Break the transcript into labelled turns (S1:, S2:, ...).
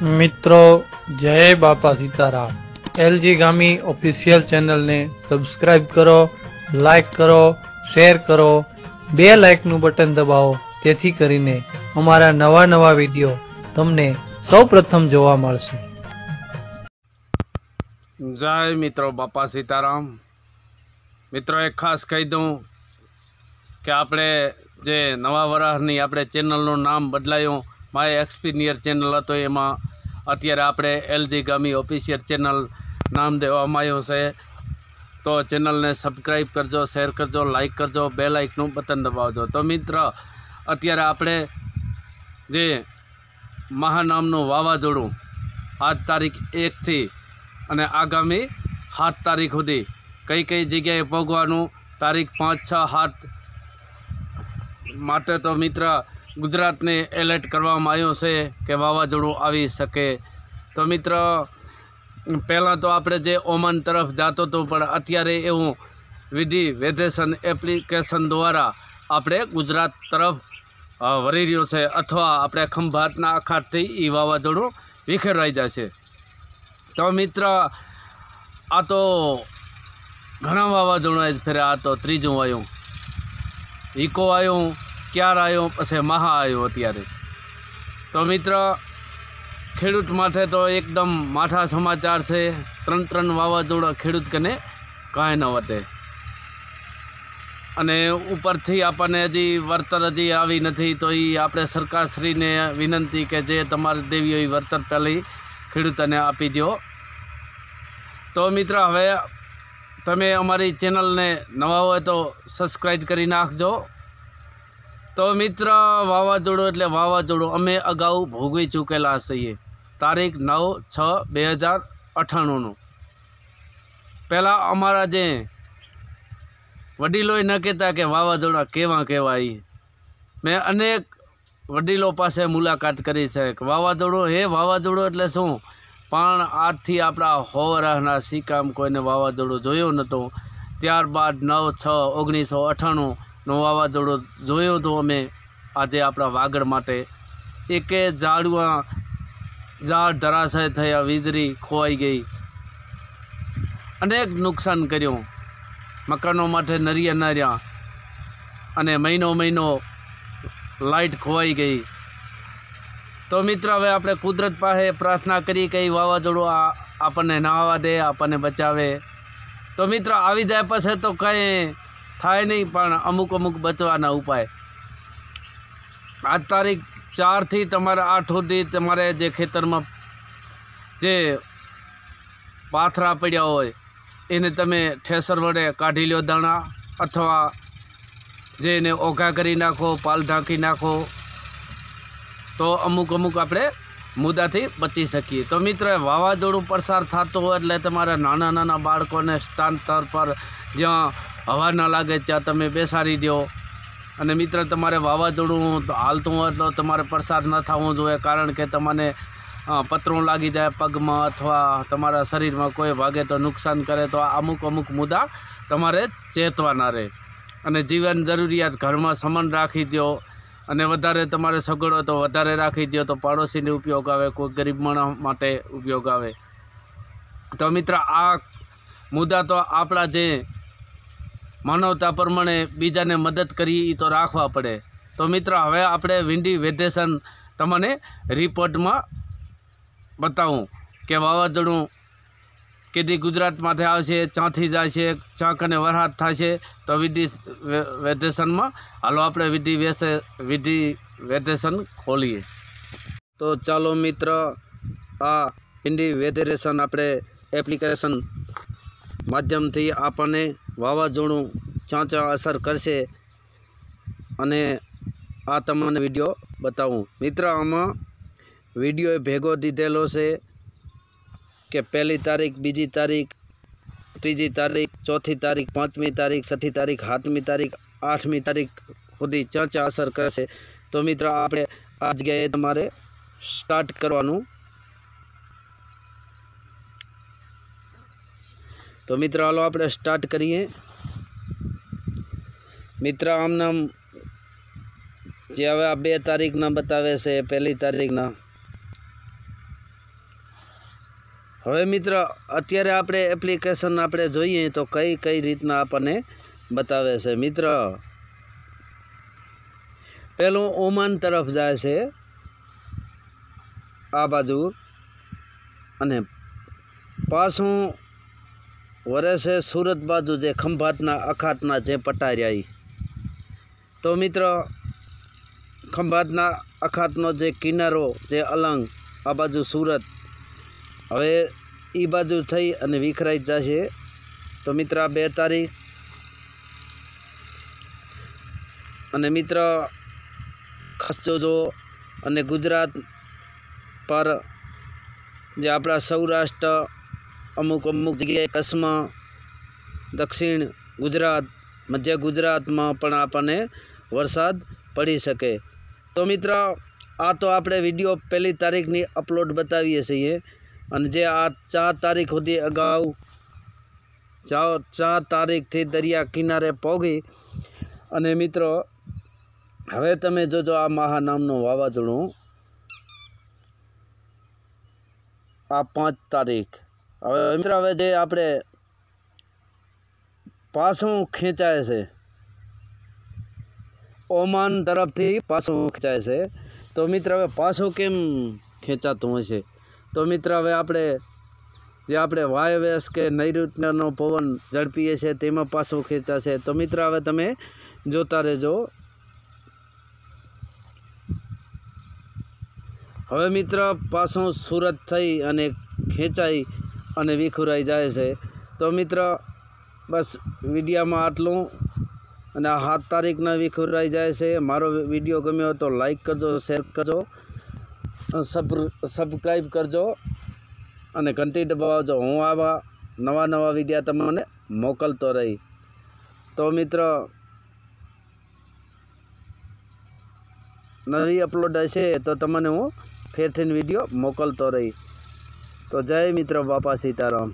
S1: મિત્રો જય Bapa Sitaram LG Gami official ચેનલને સબસ્ક્રાઇબ કરો લાઇક કરો શેર કરો બે લાઇકનું બટન દબાવો તેથી કરીને અમારા નવા નવા વિડીયો તમને સૌપ્રથમ જોવા મળશે જય મિત્રો બાપા સીતારામ મિત્રો એક ખાસ કહી દઉં કે આપણે જે નવા વરાહની આપણે ચેનલનું નામ બદલાયું માય એક્સપિનિયર ચેનલ હતો એમાં અત્યારે આપણે એલજી ગામી ઓફિશિયલ ચેનલ નામ દેવામાં આવ્યું છે તો ચેનલને સબસ્ક્રાઈબ કરજો શેર કરજો લાઇક કરજો બે લાઇકનું બટન દબાવજો તો મિત્ર અત્યારે આપણે જે મહાનામનું વાવાઝોડું આજ તારીખ એકથી અને આગામી સાત તારીખ સુધી કઈ કઈ જગ્યાએ ભોગવાનું તારીખ પાંચ છ સાત માટે તો મિત્ર ગુજરાતને એલર્ટ કરવામાં આવ્યો છે કે વાવાઝોડું આવી શકે તો મિત્ર પહેલાં તો આપણે જે ઓમાન તરફ જતો હતો પણ અત્યારે એવું વિધિ વેધેશન એપ્લિકેશન દ્વારા આપણે ગુજરાત તરફ વળી રહ્યો છે અથવા આપણે ખંભાતના અખાતથી એ વાવાઝોડું વિખેરાઈ જાય છે તો મિત્ર આ તો ઘણા વાવાઝોડા જ ફેરે આ તો ત્રીજું આવ્યું ઇકો આવ્યું ક્યાર આવ્યો પછી મહા આવ્યો અત્યારે તો મિત્ર ખેડૂત માટે તો એકદમ માઠા સમાચાર છે ત્રણ ત્રણ વાવાઝોડા ખેડૂત કને કાંઈ ન વધે અને ઉપરથી આપણને હજી વર્તર હજી આવી નથી તો એ આપણે સરકારશ્રીને વિનંતી કે જે તમારે દેવી હોય વર્તર પહેલી ખેડૂતને આપી દો તો મિત્ર હવે તમે અમારી ચેનલને નવા હોય તો સબસ્ક્રાઈબ કરી નાખજો તો મિત્ર વાવાઝોડું એટલે વાવાઝોડું અમે અગાઉ ભોગવી ચૂકેલા છીએ તારીખ નવ છ બે હજાર અઠાણુંનું પહેલાં અમારા જે વડીલોએ ન કહેતા કે વાવાઝોડા કેવા કહેવાય મેં અનેક વડીલો પાસે મુલાકાત કરી છે કે વાવાઝોડું હે વાવાઝોડું એટલે શું પણ આજથી આપણા હોવરાહના સિક્કામ કોઈને વાવાઝોડું જોયું નહોતું ત્યારબાદ નવ છ ઓગણીસો અઠાણું નો વાવાઝોડો જોયો હતો અમે આજે આપણા વાગડ માટે એકે ઝાડવા ઝાડ ધરાશય થયા વીજળી ખોવાઈ ગઈ અનેક નુકસાન કર્યું મકાનો માટે નરિયા નર્યા અને મહિનો મહિનો લાઇટ ખોવાઈ ગઈ તો મિત્ર હવે આપણે કુદરત પાસે પ્રાર્થના કરી કે વાવાઝોડું આપણને ના દે આપણને બચાવે તો મિત્ર આવી જાય પછી તો કંઈ થાય નહીં પણ અમુક અમુક બચવાના ઉપાય આજ તારીખ ચારથી તમારે આઠ સુધી તમારે જે ખેતરમાં જે પાથરા પડ્યા હોય એને તમે ઠેસર વડે કાઢી લો દાણા અથવા જે એને ઓઘા કરી નાખો પાલ ઢાંકી નાખો તો અમુક અમુક આપણે મુદ્દાથી બચી શકીએ તો મિત્ર વાવાઝોડું પસાર થતું હોય એટલે તમારે નાના નાના બાળકોને સ્થાન સ્તર પર જ્યાં હવા ન લાગે ત્યાં તમે બેસાડી દો અને મિત્ર તમારે વાવાઝોડું હાલતું હોય તો તમારે પ્રસાદ ન થવો જોઈએ કારણ કે તમને પતરું લાગી જાય પગમાં અથવા તમારા શરીરમાં કોઈ ભાગે તો નુકસાન કરે તો અમુક અમુક મુદ્દા તમારે ચેતવાના રહે અને જીવન જરૂરિયાત ઘરમાં સમાન રાખી દો અને વધારે તમારે સગવડો તો વધારે રાખી દો તો પાડોશીને ઉપયોગ આવે કોઈ ગરીબ માણસ માટે ઉપયોગ આવે તો મિત્ર આ મુદ્દા તો આપણા જે માનવતા પ્રમાણે બીજાને મદદ કરીએ એ તો રાખવા પડે તો મિત્રો હવે આપણે વિંડી વેધેશન તમને રિપોર્ટમાં બતાવું કે વાવાઝોડું કીધી ગુજરાતમાંથી આવશે ચાંથી જાય છે ચાંક અને વરસાદ થશે તો વિધિ વેધેશનમાં હાલો આપણે વિધિ વેસે વિધિ વેધેશન ખોલીએ તો ચાલો મિત્ર આ ઇન્ડી વેધરેશન આપણે એપ્લિકેશન માધ્યમથી આપણને વાવાઝોડું ક્યાં અસર કરશે અને આ તમને વિડીયો બતાવું મિત્ર આમાં વિડીયોએ ભેગો દીધેલો છે કે પહેલી તારીખ બીજી તારીખ ત્રીજી તારીખ ચોથી તારીખ પાંચમી તારીખ છઠ્ઠી તારીખ સાતમી તારીખ આઠમી તારીખ સુધી ચાંચા અસર કરશે તો મિત્ર આપણે આ જગ્યાએ તમારે સ્ટાર્ટ કરવાનું તો મિત્ર હાલો આપણે સ્ટાર્ટ કરીએ મિત્ર આમનામ જે હવે આ બે તારીખના બતાવે છે પહેલી તારીખના હવે મિત્ર અત્યારે આપણે એપ્લિકેશન આપણે જોઈએ તો કઈ કઈ રીતના આપણને બતાવે છે મિત્ર પહેલું ઓમાન તરફ જાય છે આ બાજુ અને પાછું વરે સુરત બાજુ જે ખંભાતના અખાતના જે પટાર્યા તો મિત્રો ખંભાતના અખાતનો જે કિનારો જે અલંગ આ બાજુ સુરત હવે એ બાજુ થઈ અને વિખરાઈ જશે તો મિત્ર બે તારીખ અને મિત્ર ખસજો અને ગુજરાત પર જે આપણા સૌરાષ્ટ્ર અમુક અમુક જગ્યાએ કચ્છમાં દક્ષિણ ગુજરાત મધ્ય ગુજરાતમાં પણ આપણને વરસાદ પડી શકે તો મિત્ર આ તો આપણે વિડીયો પહેલી તારીખની અપલોડ બતાવીએ છીએ અને જે આ ચાર તારીખ સુધી અગાઉ ચાર ચાર તારીખથી દરિયા કિનારે પહોંચી અને મિત્રો હવે તમે જોજો આ મહા નામનું વાવાઝોડું આ પાંચ તારીખ હવે મિત્ર હવે જે આપણે પાછું ખેંચાય છે ઓમાન તરફથી પાછું ખેંચાય છે તો મિત્ર હવે પાછું કેમ ખેંચાતું હશે તો મિત્ર હવે આપણે જે આપણે વાયવ્યાસ કે નૈઋત્યનો પવન ઝડપીએ છીએ તેમાં પાછું ખેંચાશે તો મિત્ર હવે તમે જોતા રહેજો હવે મિત્ર પાછું સુરત થઈ અને ખેંચાઈ અને વિખુરાઈ જાય છે તો મિત્ર બસ વિડીયામાં આટલું અને આ સાત તારીખના વિખુરાઈ જાય છે મારો વિડીયો ગમ્યો તો લાઈક કરજો શેર કરજો સબ સબસ્ક્રાઈબ કરજો અને ઘંટી દબાવજો હું આવા નવા નવા વિડીયા તમને મોકલતો રહી તો મિત્ર નવી અપલોડ હશે તો તમને હું ફેરથીન વિડીયો મોકલતો રહી તો જય મિત્રો બાપા સીતારામ